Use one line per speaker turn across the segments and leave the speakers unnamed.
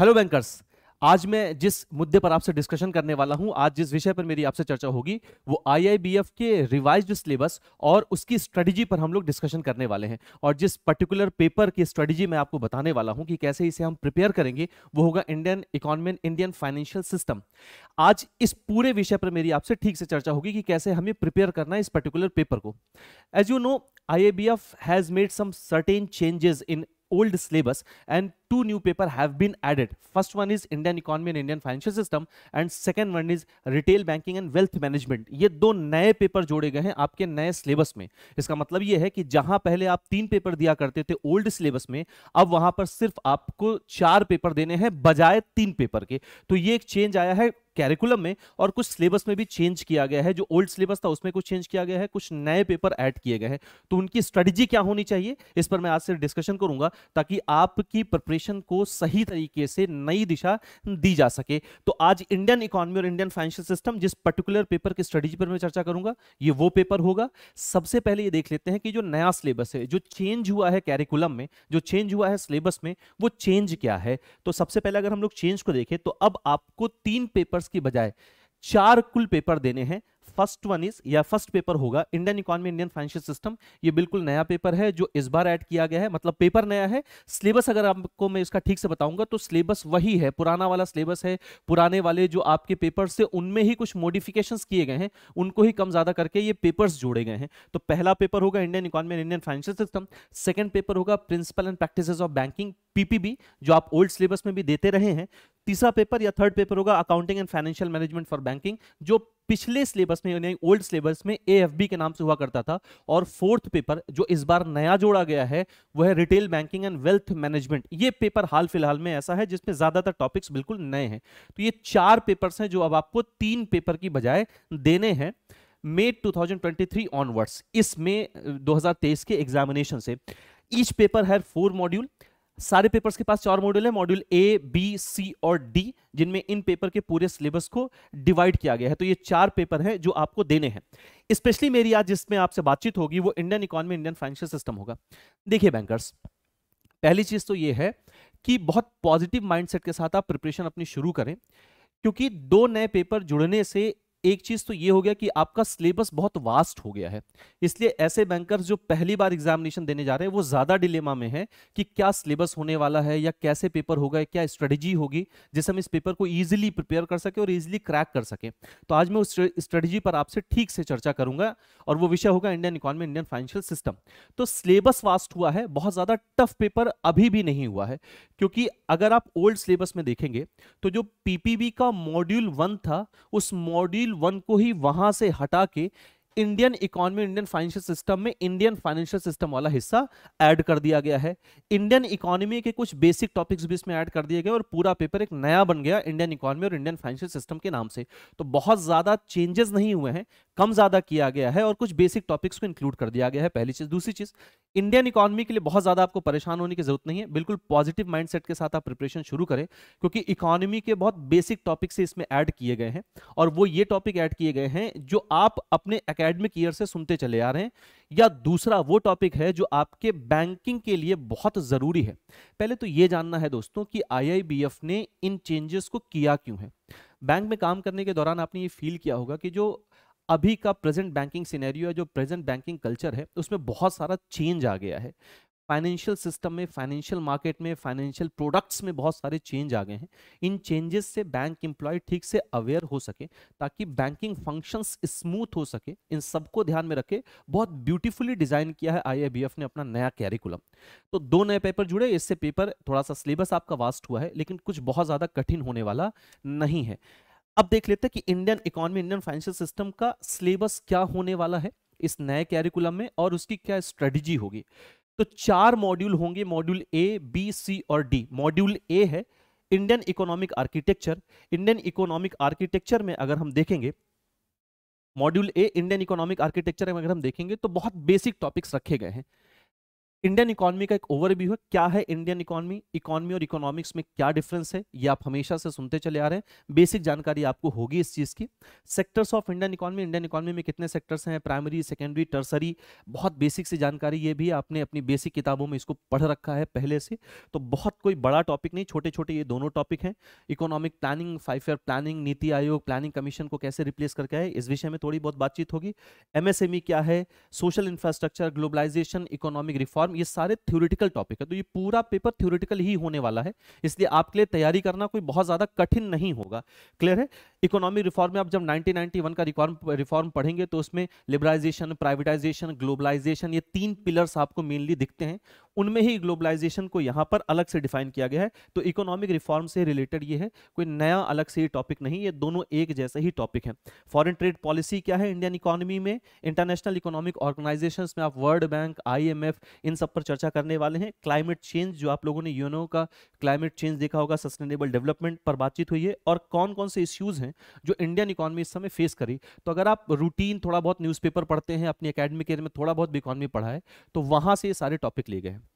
hello bankers आज मैं जिस मुद्दे पर आपसे डिस्कशन करने वाला हूं आज जिस विषय पर मेरी आपसे चर्चा होगी वो आईआईबीएफ के रिवाइज्ड सिलेबस और उसकी स्ट्रेटजी पर हम लोग डिस्कशन करने वाले हैं और जिस पर्टिकुलर पेपर की स्ट्रेटजी मैं आपको बताने वाला हूं कि कैसे इसे हम प्रिपेयर करेंगे वो होगा Indian economy Indian financial system आज इस पूरे विषय पर मेरी आपसे ठीक से चर्चा होगी कि कैसे हमें प्रिपेयर करना है इस पर्टिकुलर पेपर को as you know IABF has made some certain changes in old syllabus and two new paper have been added first one is indian economy and indian financial system and second one is retail banking and wealth management ye do naye paper jode gaye hain aapke naye syllabus mein iska matlab ye hai ki jahan pehle aap teen paper diya karte the old syllabus mein ab wahan par sirf aapko char paper dene hain bajaye teen paper ke to ye ek change aaya hai curriculum में और कुछ syllabus में भी change किया गया है जो old syllabus था उसमें कुछ चेंज किया गया है कुछ नए पेपर ऐड किए गए हैं तो उनकी स्ट्रेटजी क्या होनी चाहिए इस पर मैं आज से डिस्कशन करूंगा ताकि आपकी प्रिपरेशन को सही तरीके से नई दिशा दी जा सके तो आज इंडियन इकोनॉमी और इंडियन फाइनेंशियल सिस्टम जिस पर्टिकुलर पेपर की स्ट्रेटजी पर मैं चर्चा करूंगा ये वो पेपर होगा सबसे पहले ये देख लेते हैं कि जो नया सिलेबस है जो चेंज हुआ है कैरिकुलम में जो चेंज हुआ है सिलेबस में वो चेंज क्या है तो सबसे पहले अगर हम लोग चेंज को देखें तो अब आपको तीन पेपर्स की बजाय चार कुल पेपर देने हैं फर्स्ट वन इज या फर्स्ट पेपर होगा Indian economy Indian financial system ये बिल्कुल नया पेपर है जो इस बार ऐड किया गया है मतलब पेपर नया है सिलेबस अगर आपको मैं इसका ठीक से बताऊंगा तो सिलेबस वही है पुराना वाला सिलेबस है पुराने वाले जो आपके पेपर से उनमें ही कुछ मॉडिफिकेशन किए गए हैं उनको ही कम ज्यादा करके ये पेपर्स जोड़े गए हैं तो पहला पेपर होगा Indian economy Indian financial system second paper होगा principle and practice of banking PPB जो आप ओल्ड सिलेबस में भी देते रहे हैं तीसरा पेपर या थर्ड पेपर होगा accounting and financial management for banking जो पिछले सिलेबस में यानी ओल्ड सिलेबस में ए के नाम से हुआ करता था और फोर्थ पेपर जो इस बार नया जोड़ा गया है वह है retail banking and wealth management ये पेपर हाल फिलहाल में ऐसा है जिसमें ज्यादातर टॉपिक्स बिल्कुल नए हैं तो ये चार पेपर्स हैं जो अब आपको तीन पेपर की बजाय देने हैं मे 2023 ऑनवर्ड्स इसमें 2023 के एग्जामिनेशन से ईच पेपर है फोर मॉड्यूल सारे पेपर्स के पास चार मॉड्यूल है मॉड्यूल ए बी सी और डी जिनमें इन पेपर के पूरे सिलेबस को डिवाइड किया गया है तो ये चार पेपर हैं जो आपको देने हैं स्पेशली मेरी आज जिसमें आपसे बातचीत होगी वो Indian economy Indian financial system होगा देखिए बैंकर्स पहली चीज तो ये है कि बहुत पॉजिटिव माइंडसेट के साथ आप प्रिपरेशन अपनी शुरू करें क्योंकि दो नए पेपर जुड़ने से एक चीज तो ये हो गया कि आपका सिलेबस बहुत वास्ट हो गया है इसलिए ऐसे बैंकर्स जो पहली बार एग्जामिनेशन देने जा रहे हैं वो ज्यादा डिलेमा में है कि क्या सिलेबस होने वाला है या कैसे पेपर होगा क्या स्ट्रेटजी होगी जिससे हम इस पेपर को ईजिली प्रिपेयर कर सके और इजीली क्रैक कर सके तो आज मैं उस स्ट्रेटजी पर आपसे ठीक से चर्चा करूंगा और वो विषय होगा Indian economy Indian financial system तो सिलेबस वास्ट हुआ है बहुत ज्यादा टफ पेपर अभी भी नहीं हुआ है क्योंकि अगर आप ओल्ड सिलेबस में देखेंगे तो जो पीपीबी का मॉड्यूल वन था उस मॉड्यूल नील वन को ही वहां से हटा के Indian economy Indian financial system में इंडियन फाइनेंशियल सिस्टम वाला हिस्सा ऐड कर दिया गया है इंडियन इकोनॉमी के कुछ बेसिक टॉपिक्स भी इसमें ऐड कर दिए गए और पूरा पेपर एक नया बन गया इंडियन इकोनॉमी और इंडियन फाइनेंशियल सिस्टम के नाम से तो बहुत ज़्यादा चेंजेस नहीं हुए हैं कम ज़्यादा किया गया है और कुछ बेसिक टॉपिक्स को इंक्लूड कर दिया गया है पहली चीज़ दूसरी चीज़ इंडियन इकोनॉमी के लिए बहुत ज़्यादा आपको परेशान होने की जरूरत नहीं है बिल्कुल पॉजिटिव माइंडसेट के साथ आप प्रिपरेशन शुरू करें क्योंकि इकोनॉमी के बहुत बेसिक टॉपिक्स इसमें ऐड किए गए हैं और वो ये टॉपिक ऐड किए गए हैं जो आप अपने एकेडमिक ईयर से सुनते चले आ रहे हैं या दूसरा वो टॉपिक है जो आपके बैंकिंग के लिए बहुत ज़रूरी है पहले तो ये जानना है दोस्तों कि आई ने इन चेंजेस को किया क्यों है बैंक में काम करने के दौरान आपने ये फील किया होगा कि जो अभी का प्रेजेंट बैंकिंग सिनेरियो है जो प्रेजेंट बैंकिंग कल्चर है उसमें बहुत सारा चेंज आ गया है फाइनेंशियल सिस्टम में फाइनेंशियल मार्केट में फाइनेंशियल प्रोडक्ट्स में बहुत सारे चेंज आ गए हैं इन चेंजेस से बैंक एम्प्लॉय ठीक से अवेयर हो सके ताकि बैंकिंग फंक्शंस स्मूथ हो सके इन सबको ध्यान में रखे बहुत ब्यूटीफुली डिजाइन किया है आई ने अपना नया कैरिकुलम तो दो नए पेपर जुड़े इससे पेपर थोड़ा सा सिलेबस आपका वास्ट हुआ है लेकिन कुछ बहुत ज्यादा कठिन होने वाला नहीं है अब देख लेते हैं कि Indian economy Indian financial system का सिलेबस क्या होने वाला है इस नए कैरिकुलम में और उसकी क्या स्ट्रेटजी होगी तो चार मॉड्यूल होंगे मॉड्यूल ए बी सी और डी मॉड्यूल ए है Indian economic architecture Indian economic architecture में अगर हम देखेंगे module A Indian economic architecture में अगर हम देखेंगे तो बहुत बेसिक टॉपिक्स रखे गए हैं इंडियन इकोनॉमी का एक ओवरव्यू है क्या है इंडियन इकोनॉमी इकोनॉमी और इकोनॉमिक्स में क्या डिफरेंस है ये आप हमेशा से सुनते चले आ रहे हैं बेसिक जानकारी आपको होगी इस चीज़ की sectors of Indian economy Indian economy में कितने सेक्टर्स हैं प्राइमरी सेकेंडरी टर्सरी बहुत बेसिक सी जानकारी ये भी आपने अपनी बेसिक किताबों में इसको पढ़ रखा है पहले से तो बहुत कोई बड़ा टॉपिक नहीं छोटे छोटे ये दोनों टॉपिक हैं economic planning five year planning NITI Aayog planning commission को कैसे रिप्लेस करके है इस विषय में थोड़ी बहुत बातचीत होगी एमएसएमई e क्या है social infrastructure globalisation economic reform form ये सारे थ्योरिटिकल टॉपिक है तो ये पूरा पेपर थ्योरिटिकल ही होने वाला है इसलिए आपके लिए तैयारी करना कोई बहुत ज़्यादा कठिन नहीं होगा क्लियर है इकोनॉमिक रिफॉर्म में आप जब 1991 का रिफॉर्म रिफॉर्म पढ़ेंगे तो उसमें लिबराइजेशन प्राइवेटाइजेशन ग्लोबलाइजेशन ये तीन पिलर्स आपको मेनली दिखते हैं उनमें ही ग्लोबलाइजेशन को यहाँ पर अलग से डिफाइन किया गया है तो इकोनॉमिक रिफॉर्म से रिलेटेड ये है कोई नया अलग से टॉपिक नहीं ये दोनों एक जैसे ही टॉपिक है फॉरन ट्रेड पॉलिसी क्या है इंडियन इकोनॉमी में इंटरनेशनल इकोनॉमिक ऑर्गेनाइजेशन में आप वर्ल्ड बैंक आई इन सब पर चर्चा करने वाले हैं क्लाइमेट चेंज जो आप लोगों ने यूनो का क्लाइमेट चेंज देखा होगा सस्टेनेबल डेवलपमेंट पर बातचीत हुई है और कौन कौन से इश्यूज हैं हैं जो इंडियन इकोनॉमी इस समय फेस करी तो अगर आप रूटीन थोड़ा बहुत न्यूज़पेपर पढ़ते हैं अपनी अकेडमिक एयर में थोड़ा बहुत इकोनॉमी पढ़ा है तो वहाँ से ये सारे टॉपिक लिए गए हैं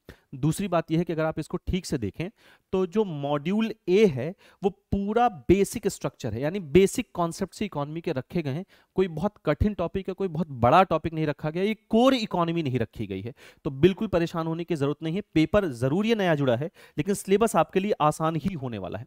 दूसरी बात यह है कि अगर आप इसको ठीक से देखें तो जो मॉड्यूल ए है वो पूरा बेसिक स्ट्रक्चर है यानी बेसिक कॉन्सेप्ट से इकोनॉमी के रखे गए हैं कोई बहुत कठिन टॉपिक है कोई बहुत बड़ा टॉपिक नहीं रखा गया ये कोर इकोनॉमी नहीं रखी गई है तो बिल्कुल परेशान होने की जरूरत नहीं है पेपर जरूर यह नया जुड़ा है लेकिन सिलेबस आपके लिए आसान ही होने वाला है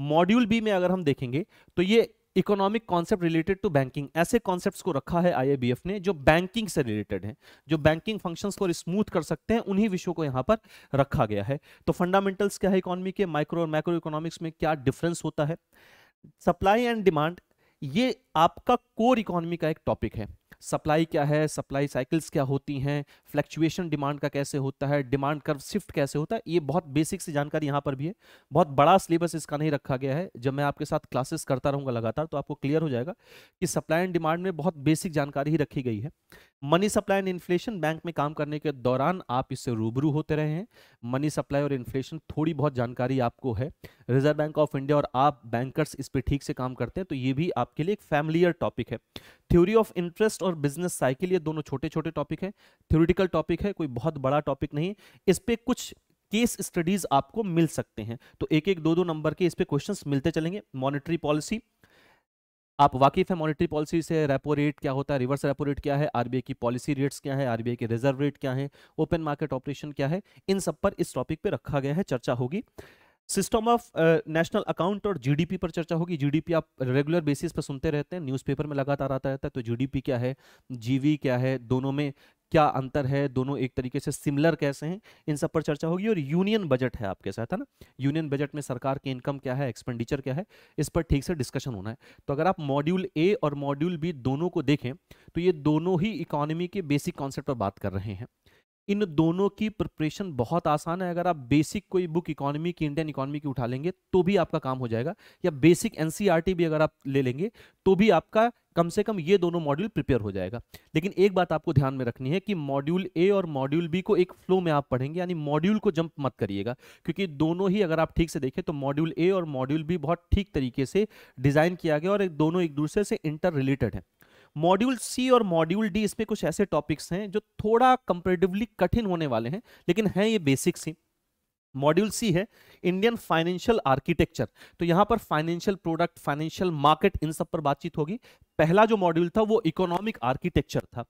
मॉड्यूल बी में अगर हम देखेंगे तो ये economic concept related to banking ऐसे कॉन्सेप्ट्स को रखा है आईएबीएफ ने जो बैंकिंग से रिलेटेड हैं जो बैंकिंग फंक्शंस को स्मूथ कर सकते हैं उन्हीं विषयों को यहाँ पर रखा गया है तो फंडामेंटल्स क्या है इकोनॉमी के माइक्रो और माइक्रो इकोनॉमिक्स में क्या डिफरेंस होता है सप्लाई एंड डिमांड ये आपका कोर इकोनॉमी का एक टॉपिक है सप्लाई क्या है सप्लाई साइकिल्स क्या होती हैं फ्लैक्चुएशन डिमांड का कैसे होता है डिमांड कर्व शिफ्ट कैसे होता है ये बहुत बेसिक सी जानकारी यहाँ पर भी है बहुत बड़ा सिलेबस इसका नहीं रखा गया है जब मैं आपके साथ क्लासेस करता रहूँगा लगातार तो आपको क्लियर हो जाएगा कि सप्लाई एंड डिमांड में बहुत बेसिक जानकारी ही रखी गई है money supply and inflation bank में काम करने के दौरान आप इससे रूबरू होते रहे हैं मनी सप्लाई और इन्फ्लेशन थोड़ी बहुत जानकारी आपको है रिजर्व बैंक ऑफ इंडिया और आप बैंकर्स इस पर ठीक से काम करते हैं तो ये भी आपके लिए एक फैमिलियर टॉपिक है थ्योरी ऑफ इंटरेस्ट और और बिजनेस साइकिल ये दोनों छोटे छोटे टॉपिक है थ्योरिटिकल टॉपिक है कोई बहुत बड़ा टॉपिक नहीं इस पर कुछ केस स्टडीज आपको मिल सकते हैं तो एक एक दो दो नंबर के इस पर क्वेश्चन मिलते चलेंगे मॉनिटरी पॉलिसी आप वाकिफ है मॉनिटरी पॉलिसी से रेपो रेट क्या होता है रिवर्स रेपो रेट क्या है आरबीआई की पॉलिसी रेट्स क्या है आरबीआई के रिजर्व रेट क्या है ओपन मार्केट ऑपरेशन क्या है इन सब पर इस टॉपिक पे रखा गया है चर्चा होगी सिस्टम ऑफ नेशनल अकाउंट और जीडीपी पर चर्चा होगी जीडीपी आप रेगुलर बेसिस पर सुनते रहते हैं न्यूज़पेपर में लगातार आता रहता है तो जीडीपी क्या है जीवी क्या है दोनों में क्या अंतर है दोनों एक तरीके से सिमिलर कैसे हैं इन सब पर चर्चा होगी और यूनियन बजट है आपके साथ है ना यूनियन बजट में सरकार की इनकम क्या है एक्सपेंडिचर क्या है इस पर ठीक से डिस्कशन होना है तो अगर आप मॉड्यूल ए और मॉड्यूल बी दोनों को देखें तो ये दोनों ही इकोनॉमी के बेसिक कॉन्सेप्ट पर बात कर रहे हैं इन दोनों की प्रिपरेशन बहुत आसान है अगर आप बेसिक कोई बुक इकोनॉमी की इंडियन इकोनॉमी की उठा लेंगे तो भी आपका काम हो जाएगा या बेसिक एनसीईआरटी e भी अगर आप ले लेंगे तो भी आपका कम से कम ये दोनों मॉड्यूल प्रिपेयर हो जाएगा लेकिन एक बात आपको ध्यान में रखनी है कि मॉड्यूल ए और मॉड्यूल बी को एक फ्लो में आप पढ़ेंगे यानी मॉड्यूल को जंप मत करिएगा क्योंकि दोनों ही अगर आप ठीक से देखें तो मॉड्यूल ए और मॉड्यूल बी बहुत ठीक तरीके से डिज़ाइन किया गया और एक दोनों एक दूसरे से इंटर रिलेटेड है मॉड्यूल सी और मॉड्यूल डी इसमें कुछ ऐसे टॉपिक्स हैं जो थोड़ा कंपेरेटिवली कठिन होने वाले हैं लेकिन हैं ये बेसिक्स ही मॉड्यूल सी है इंडियन फाइनेंशियल आर्किटेक्चर तो यहां पर फाइनेंशियल प्रोडक्ट फाइनेंशियल मार्केट इन सब पर बातचीत होगी पहला जो मॉड्यूल था वो इकोनॉमिक आर्किटेक्चर था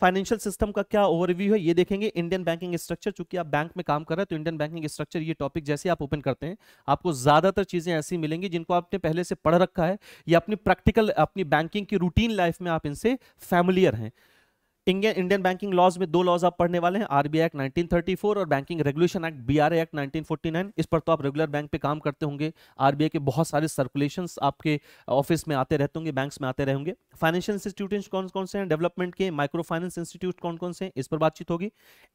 फाइनेंशियल सिस्टम का क्या ओवरव्यू है ये देखेंगे इंडियन बैंकिंग स्ट्रक्चर चूंकि आप बैंक में काम कर रहे हैं तो इंडियन बैंकिंग स्ट्रक्चर ये टॉपिक जैसे आप ओपन करते हैं आपको ज्यादातर चीजें ऐसी मिलेंगी जिनको आपने पहले से पढ़ रखा है या अपनी प्रैक्टिकल अपनी बैंकिंग की रूटीन लाइफ में आप इनसे फैमिलियर हैं इंडियन इंडियन बैंकिंग लॉज में दो लॉज आप पढ़ने वाले हैं आरबीआई एक्ट 1934 और banking regulation act BRA act 1949 इस पर तो आप रेगुलर बैंक पे काम करते होंगे आरबीआई के बहुत सारे सर्कुलेशन आपके ऑफिस में आते रहते होंगे बैंक्स में आते रहेंगे फाइनेंशियल इंस्टीट्यूट कौन कौन से हैं डेवलपमेंट के माइक्रो फाइनेंस इंस्टीट्यूट कौन कौन से हैं इस पर बातचीत होगी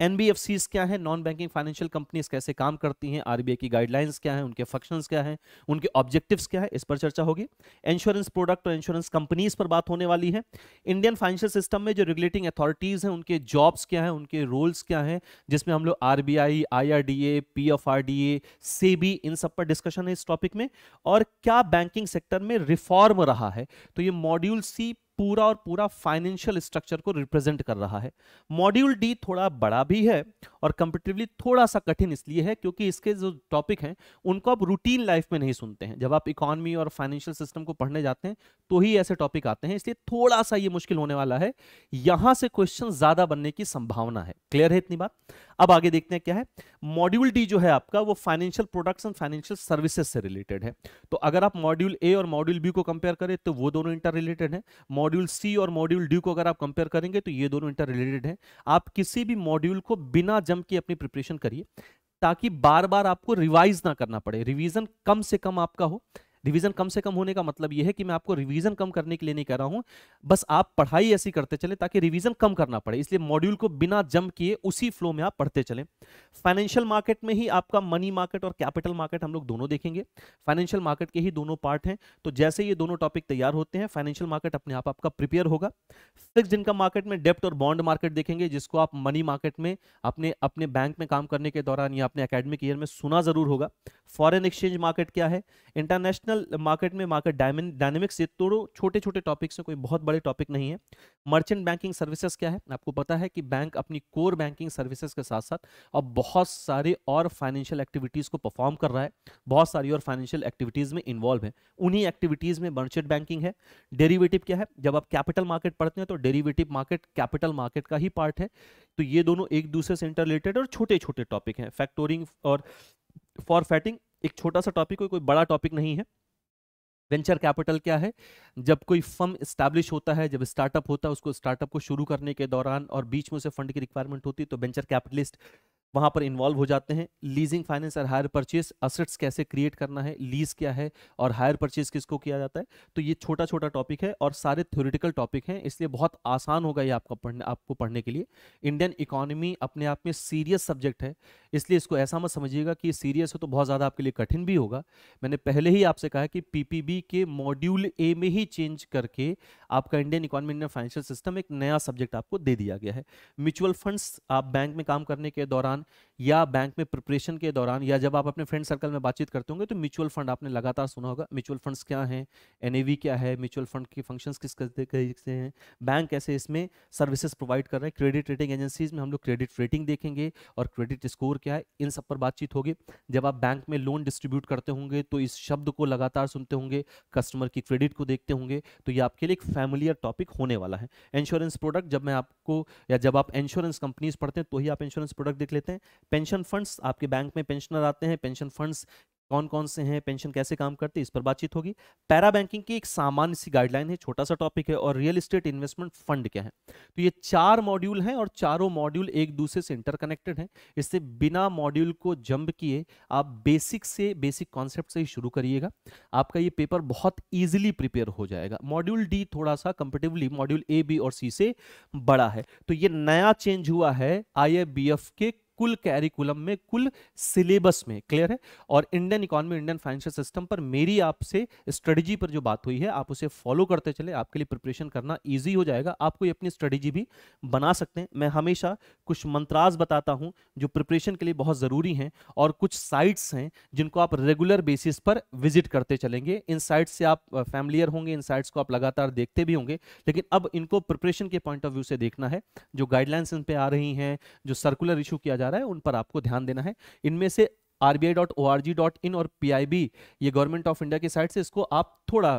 एनबीएफसी क्या है नॉन बैंकिंग फाइनेंशियल कंपनीज कैसे काम करती हैं आरबीआई की गाइडलाइंस क्या है उनके फंक्शन क्या है उनके ऑब्जेक्टिव क्या है इस पर चर्चा होगी इंश्योरेंस प्रोडक्ट और इंश्योरेंस कंपनीज पर बात होने वाली है इंडियन फाइनेंशियल सिस्टम में जो रेगुलेटिंग अथॉरिटी अथॉरिटीज़ हैं उनके जॉब्स क्या हैं उनके रोल्स क्या हैं जिसमें हम लोग R B I I R D A P F R D A SEBI इन सब पर डिस्कशन है इस टॉपिक में और क्या बैंकिंग सेक्टर में रिफॉर्म रहा है तो ये मॉड्यूल सी पूरा और पूरा फाइनेंशियल स्ट्रक्चर को रिप्रेजेंट कर रहा है मॉड्यूल डी थोड़ा बड़ा भी है और कंपेटिवली थोड़ा सा कठिन इसलिए है क्योंकि इसके जो टॉपिक हैं उनको आप रूटीन लाइफ में नहीं सुनते हैं जब आप इकोनॉमी और फाइनेंशियल सिस्टम को पढ़ने जाते हैं तो ही ऐसे टॉपिक आते हैं इसलिए थोड़ा सा ये मुश्किल होने वाला है यहां से क्वेश्चन ज्यादा बनने की संभावना है क्लियर है इतनी बात अब आगे देखते हैं क्या है मॉड्यूल डी जो है आपका वो financial products and financial services से रिलेटेड है तो अगर आप मॉड्यूल ए और मॉड्यूल बी को कंपेयर करें तो वो दोनों इंटर रिलेटेड है मॉड्यूल सी और मॉड्यूल डी को अगर आप कंपेयर करेंगे तो ये दोनों इंटर रिलेटेड है आप किसी भी मॉड्यूल को बिना जम के अपनी प्रिपरेशन करिए ताकि बार बार आपको रिवाइज ना करना पड़े रिवीजन कम से कम आपका हो रिवीजन कम से कम होने का मतलब यह है कि मैं आपको रिवीजन कम करने के लिए नहीं कह रहा हूं बस आप पढ़ाई ऐसी करते चले ताकि रिवीजन कम करना पड़े इसलिए मॉड्यूल को बिना जम किए उसी फ्लो में आप पढ़ते चले फाइनेंशियल मार्केट में ही आपका मनी मार्केट और कैपिटल मार्केट हम लोग दोनों देखेंगे फाइनेंशियल मार्केट के ही दोनों पार्ट हैं तो जैसे ये दोनों टॉपिक तैयार होते हैं फाइनेंशियल मार्केट अपने आप आपका प्रिपेयर होगा फिक्स इनकम मार्केट में डेप्ट और बॉन्ड मार्केट देखेंगे जिसको आप मनी मार्केट में अपने अपने बैंक में काम करने के दौरान या अपने अकेडमिक ईयर में सुना जरूर होगा फॉरेन एक्सचेंज मार्केट क्या है इंटरनेशनल इंटरनेशनल मार्केट में मार्केट डायनेमिक्स ये तोड़ो छोटे छोटे टॉपिक्स में कोई बहुत बड़े टॉपिक नहीं है मर्चेंट बैंकिंग सर्विसेज क्या है आपको पता है कि बैंक अपनी कोर बैंकिंग सर्विसेज के साथ साथ अब बहुत सारे और फाइनेंशियल एक्टिविटीज़ को परफॉर्म कर रहा है बहुत सारी और फाइनेंशियल एक्टिविटीज़ में इन्वॉल्व है उन्हीं एक्टिविटीज़ में मर्चेंट बैंकिंग है डेरीवेटिव क्या है जब आप कैपिटल मार्केट पढ़ते हैं तो डेरीवेटिव मार्केट कैपिटल मार्केट का ही पार्ट है तो ये दोनों एक दूसरे से इंटरलेटेड और छोटे छोटे टॉपिक हैं फैक्टोरिंग और फॉर फैटिंग एक छोटा सा टॉपिक कोई बड़ा टॉपिक नहीं है वेंचर कैपिटल क्या है जब कोई फर्म स्टैब्लिश होता है जब स्टार्टअप होता है उसको स्टार्टअप को शुरू करने के दौरान और बीच में उसे फंड की रिक्वायरमेंट होती है तो वेंचर कैपिटलिस्ट वहां पर इन्वॉल्व हो जाते हैं लीजिंग फाइनेंस और हायर परचेज असेट्स कैसे क्रिएट करना है लीज क्या है और हायर परचेज किसको किया जाता है तो ये छोटा छोटा टॉपिक है और सारे थ्योरिटिकल टॉपिक हैं इसलिए बहुत आसान होगा ये आपका पढ़ने आपको पढ़ने के लिए इंडियन इकोनॉमी अपने आप में सीरियस सब्जेक्ट है इसलिए इसको ऐसा मत समझिएगा कि सीरियस हो तो बहुत ज़्यादा आपके लिए कठिन भी होगा मैंने पहले ही आपसे कहा कि पी के मॉड्यूल ए में ही चेंज करके आपका Indian economy Indian financial system एक नया सब्जेक्ट आपको दे दिया गया है म्यूचुअल फंड्स आप बैंक में काम करने के दौरान या बैंक में प्रिपरेशन के दौरान या जब आप अपने फ्रेंड सर्कल में बातचीत करते होंगे तो म्यूचुअल फंड आपने लगातार सुना होगा म्यूचुअल फंड्स क्या हैं एन क्या है म्यूचुअल फंड के फंक्शंस किस कैसे हैं बैंक कैसे इसमें सर्विसेज प्रोवाइड कर रहे हैं क्रेडिट रेटिंग एजेंसीज में हम लोग क्रेडिट रेटिंग देखेंगे और क्रेडिट स्कोर क्या है इन सब पर बातचीत होगी जब आप बैंक में लोन डिस्ट्रीब्यूट करते होंगे तो इस शब्द को लगातार सुनते होंगे कस्टमर की क्रेडिट को देखते होंगे तो ये आपके लिए एक फैमिलियर टॉपिक होने वाला है इंश्योरेंस प्रोडक्ट जब मैं आपको या जब आप इंश्योरेंस कंपनीज पढ़ते हैं तो ही आप इंश्योरेंस प्रोडक्ट देख लेते हैं हैं पेंशन फंड्स आपके बैंक में पेंशनर आते हैं पेंशन फंड्स कौन कौन से हैं पेंशन कैसे काम करते हैं इस पर बातचीत होगी पैरा बैंकिंग की एक सामान्य सी गाइडलाइन है छोटा सा टॉपिक है और रियल एस्टेट इन्वेस्टमेंट फंड क्या है तो ये चार मॉड्यूल हैं और चारों मॉड्यूल एक दूसरे से इंटरकनेक्टेड हैं इससे बिना मॉड्यूल को जंप किए आप बेसिक से बेसिक कॉन्सेप्ट से ही शुरू करिएगा आपका ये पेपर बहुत ईजिली प्रिपेयर हो जाएगा मॉड्यूल डी थोड़ा सा कंपेटिवली मॉड्यूल ए बी और सी से बड़ा है तो ये नया चेंज हुआ है आई के कुल कैरिकुलम में कुल सिलेबस में क्लियर है और Indian economy Indian financial system पर मेरी आपसे स्ट्रेटजी पर जो बात हुई है आप उसे फॉलो करते चले आपके लिए प्रिपरेशन करना ईजी हो जाएगा आप कोई अपनी स्ट्रेटजी भी बना सकते हैं मैं हमेशा कुछ मंत्राज बताता हूँ जो प्रिपरेशन के लिए बहुत ज़रूरी हैं और कुछ साइट्स हैं जिनको आप रेगुलर बेसिस पर विजिट करते चलेंगे इन साइट्स से आप फैमिलियर होंगे इन साइट्स को आप लगातार देखते भी होंगे लेकिन अब इनको प्रिपरेशन के पॉइंट ऑफ व्यू से देखना है जो गाइडलाइंस इन पर आ रही हैं जो सर्कुलर इशू किया जा रहा है उन पर आपको ध्यान देना है इनमें से rbi.org.in और PIB ये गवर्नमेंट ऑफ इंडिया की साइट से इसको आप थोड़ा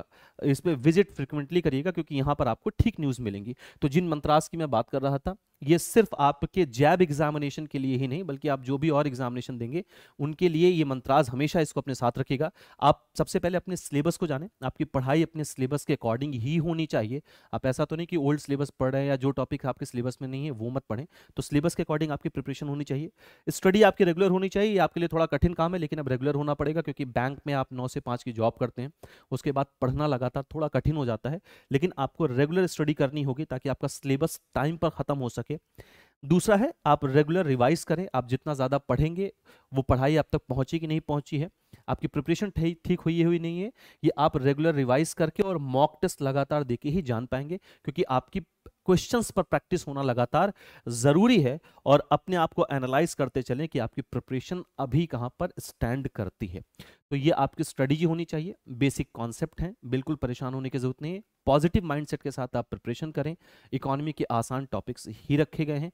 इस पर विजिट फ्रिक्वेंटली करिएगा क्योंकि यहाँ पर आपको ठीक न्यूज़ मिलेंगी तो जिन मंत्रास की मैं बात कर रहा था ये सिर्फ आपके जैब एग्जामिनेशन के लिए ही नहीं बल्कि आप जो भी और एग्जामिनेशन देंगे उनके लिए ये मंत्राज हमेशा इसको अपने साथ रखेगा आप सबसे पहले अपने सिलेबस को जाने आपकी पढ़ाई अपने सिलेबस के अकॉर्डिंग ही होनी चाहिए आप ऐसा तो नहीं कि ओल्ड सिलेबस पढ़ रहे हैं या जो टॉपिक आपके सिलेबस में नहीं है वो मत पढ़ें तो सिलेबस के अकॉर्डिंग आपकी प्रिपरेशन होनी चाहिए स्टडी आपकी रेगुलर होनी चाहिए आपके लिए थोड़ा कठिन काम है लेकिन अब रेगुलर होना पड़ेगा क्योंकि बैंक में आप नौ से पाँच की जॉब करते हैं उसके बाद पढ़ना लगातार थोड़ा कठिन हो जाता है लेकिन आपको रेगुलर स्टडी करनी होगी ताकि आपका सिलेबस टाइम पर खत्म हो सके सके दूसरा है आप रेगुलर रिवाइज करें आप जितना ज़्यादा पढ़ेंगे वो पढ़ाई आप तक पहुँची कि नहीं पहुँची है आपकी प्रिपरेशन ठीक हुई हुई नहीं है ये आप रेगुलर रिवाइज करके और मॉक टेस्ट लगातार देके ही जान पाएंगे क्योंकि आपकी क्वेश्चंस पर प्रैक्टिस होना लगातार ज़रूरी है और अपने आप को एनालाइज करते चलें कि आपकी प्रिपरेशन अभी कहाँ पर स्टैंड करती है तो ये आपकी स्ट्रेटजी होनी चाहिए बेसिक कॉन्सेप्ट हैं बिल्कुल परेशान होने की जरूरत नहीं है पॉजिटिव माइंडसेट के साथ आप प्रिपरेशन करें इकोनॉमी के आसान टॉपिक्स ही रखे गए हैं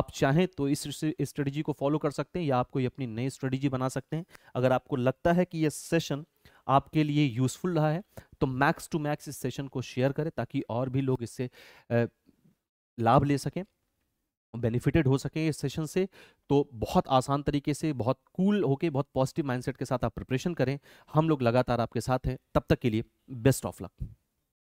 आप चाहें तो इस स्ट्रेटजी को फॉलो कर सकते हैं या आप कोई अपनी नई स्ट्रेटजी बना सकते हैं अगर आपको लगता है कि यह सेशन आपके लिए यूजफुल रहा है तो मैक्स टू मैक्स इस सेशन को शेयर करें ताकि और भी लोग इससे लाभ ले सकें बेनिफिटेड हो सके इस सेशन से तो बहुत आसान तरीके से बहुत कूल cool होके बहुत पॉजिटिव माइंडसेट के साथ आप प्रिपरेशन करें हम लोग लगातार आपके साथ हैं तब तक के लिए बेस्ट ऑफ लक